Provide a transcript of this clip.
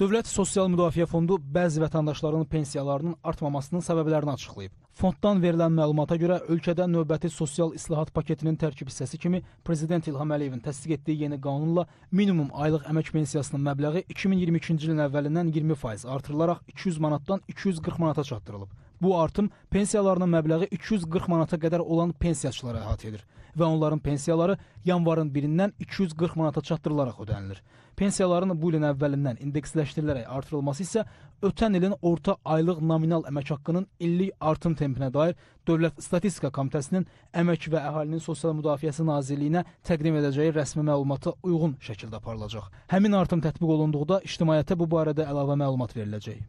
Dövlət Sosial Müdafiə Fondu bəzi vətəndaşların pensiyalarının artmamasının səbəblərini açıqlayıb. Fonddan verilən məlumata görə ölkədə növbəti sosial islahat paketinin tərkib hissəsi kimi Prezident İlham Əliyevin təsdiq etdiyi yeni qanunla minimum aylıq əmək pensiyasının məbləği 2022-ci ilin əvvəlindən 20% artırılaraq 200 manatdan 240 manata çatdırılıb. Bu artım pensiyalarının məbləği 240 manata qədər olan pensiyaçılara əhatə edir və onların pensiyaları yanvarın 1-dən 240 manata çatdırılaraq ödənilir. Pensiyaların bu ilin əvvəlindən indeksləşdirilərək artırılması isə ötən ilin orta aylıq nominal əmək haqqının illik artım tempinə dair Dövlət Statistika Komitəsinin Əmək və Əhalinin Sosial Müdafiəsi Nazirliyinə təqdim edəcəyi rəsmi məlumata uyğun şəkildə aparılacaq. Həmin artım tətbiq olunduqda ictimaiyyətə bu barədə əlavə məlumat veriləcək.